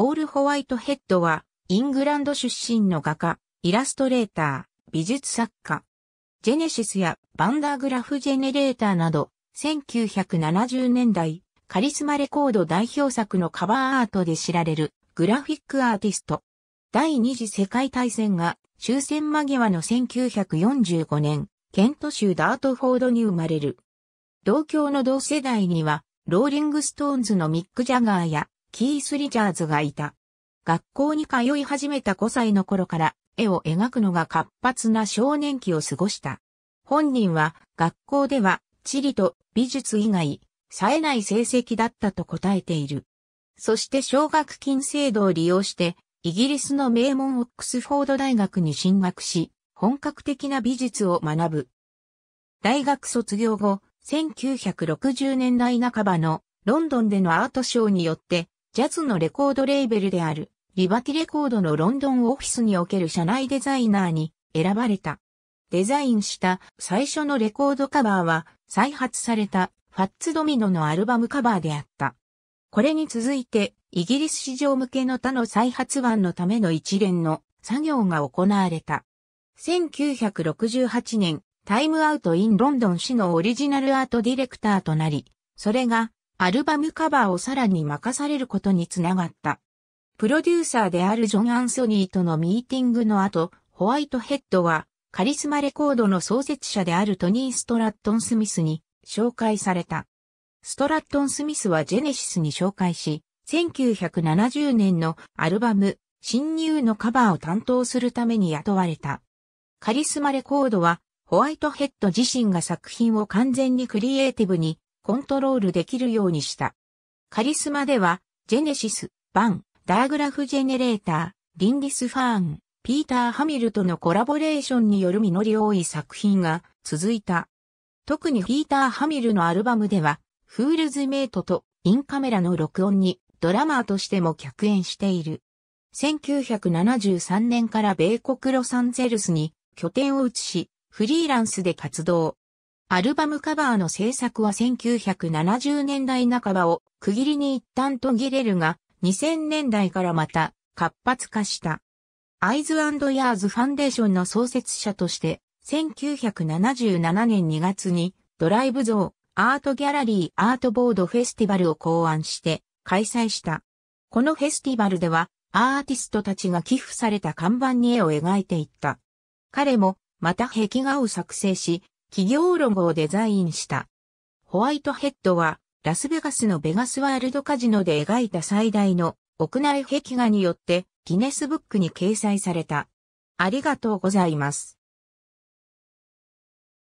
ポール・ホワイトヘッドは、イングランド出身の画家、イラストレーター、美術作家。ジェネシスやバンダーグラフジェネレーターなど、1970年代、カリスマレコード代表作のカバーアートで知られるグラフィックアーティスト。第二次世界大戦が終戦間際の1945年、ケント州ダートフォードに生まれる。同郷の同世代には、ローリングストーンズのミック・ジャガーやキース・リチャーズがいた。学校に通い始めた5歳の頃から絵を描くのが活発な少年期を過ごした。本人は学校では地理と美術以外、冴えない成績だったと答えている。そして奨学金制度を利用して、イギリスの名門オックスフォード大学に進学し、本格的な美術を学ぶ。大学卒業後、1960年代半ばのロンドンでのアートショーによってジャズのレコードレーベルである、リバティレコードのロンドンオフィスにおける社内デザイナーに選ばれた。デザインした最初のレコードカバーは、再発されたファッツドミノのアルバムカバーであった。これに続いて、イギリス市場向けの他の再発版のための一連の作業が行われた。1968年、タイムアウトインロンドン市のオリジナルアートディレクターとなり、それがアルバムカバーをさらに任されることにつながった。プロデューサーであるジョン・アンソニーとのミーティングの後、ホワイトヘッドは、カリスマレコードの創設者であるトニー・ストラットン・スミスに紹介された。ストラットン・スミスはジェネシスに紹介し、1970年のアルバム、新入のカバーを担当するために雇われた。カリスマレコードは、ホワイトヘッド自身が作品を完全にクリエイティブにコントロールできるようにした。カリスマでは、ジェネシス、バン、ダーグラフジェネレーター、リンディスファーン、ピーター・ハミルとのコラボレーションによる実り多い作品が続いた。特にピーター・ハミルのアルバムでは、フールズ・メイトとインカメラの録音にドラマーとしても客演している。1973年から米国ロサンゼルスに拠点を移し、フリーランスで活動。アルバムカバーの制作は1970年代半ばを区切りに一旦途切れるが、2000年代からまた活発化した。アイズヤーズファンデーションの創設者として、1977年2月にドライブゾー、アートギャラリーアートボードフェスティバルを考案して開催した。このフェスティバルではアーティストたちが寄付された看板に絵を描いていった。彼もまた壁画を作成し、企業ロゴをデザインした。ホワイトヘッドは、ラスベガスのベガスワールドカジノで描いた最大の屋内壁画によってギネスブックに掲載された。ありがとうございます。